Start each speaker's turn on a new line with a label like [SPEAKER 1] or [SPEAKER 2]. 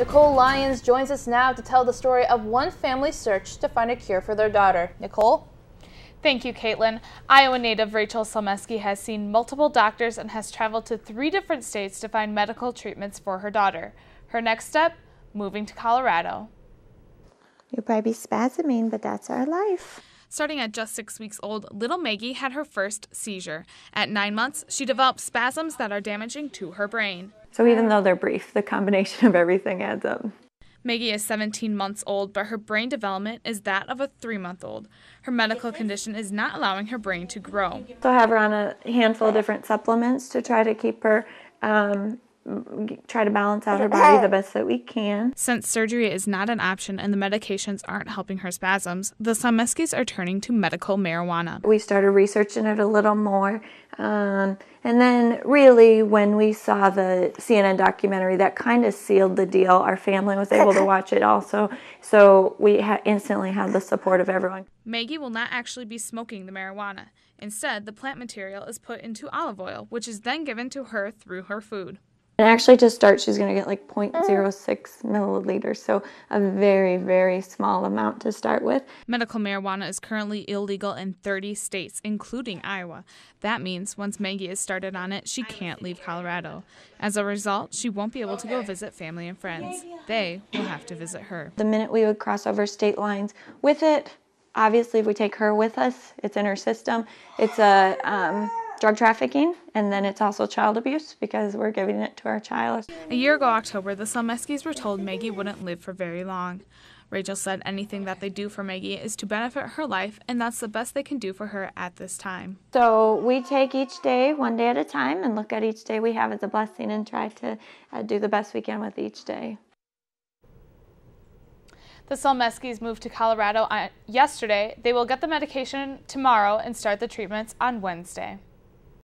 [SPEAKER 1] Nicole Lyons joins us now to tell the story of one family's search to find a cure for their daughter. Nicole? Thank you, Caitlin. Iowa native Rachel Salmeski has seen multiple doctors and has traveled to three different states to find medical treatments for her daughter. Her next step, moving to Colorado.
[SPEAKER 2] You'll probably be spasming, but that's our life.
[SPEAKER 1] Starting at just six weeks old, little Maggie had her first seizure. At nine months, she developed spasms that are damaging to her brain.
[SPEAKER 2] So even though they're brief, the combination of everything adds up.
[SPEAKER 1] Maggie is 17 months old, but her brain development is that of a three month old. Her medical condition is not allowing her brain to grow.
[SPEAKER 2] So I have her on a handful of different supplements to try to keep her um, try to balance out her body the best that we can.
[SPEAKER 1] Since surgery is not an option and the medications aren't helping her spasms, the Salmeskis
[SPEAKER 2] are turning to medical marijuana. We started researching it a little more. Um, and then, really, when we saw the CNN documentary, that kind of sealed the deal. Our family was able to watch it also, so we ha- instantly had the support of everyone.
[SPEAKER 1] Maggie will not actually be smoking the marijuana. Instead, the plant material is put into olive oil, which is then given to her through her food.
[SPEAKER 2] And actually to start, she's gonna get like mm. 0.06 milliliters. So a very, very small amount to start with.
[SPEAKER 1] Medical marijuana is currently illegal in 30 states, including Iowa. That means once Maggie is started on it, she can't leave Colorado. As a result, she won't be able to go visit family and friends. They will have to visit her.
[SPEAKER 2] The minute we would cross over state lines with it, obviously if we take her with us, it's in her system. It's a, um, drug trafficking, and then it's also child abuse because we're giving it to our child.
[SPEAKER 1] A year ago October, the Salmeskis were told Maggie wouldn't live for very long. Rachel said anything that they do for Maggie is to benefit her life, and that's the best they can do for her at this time.
[SPEAKER 2] So we take each day one day at a time and look at each day we have as a blessing and try to uh, do the best we can with each day.
[SPEAKER 1] The Salmeskis moved to Colorado uh, yesterday. They will get the medication tomorrow and start the treatments on Wednesday.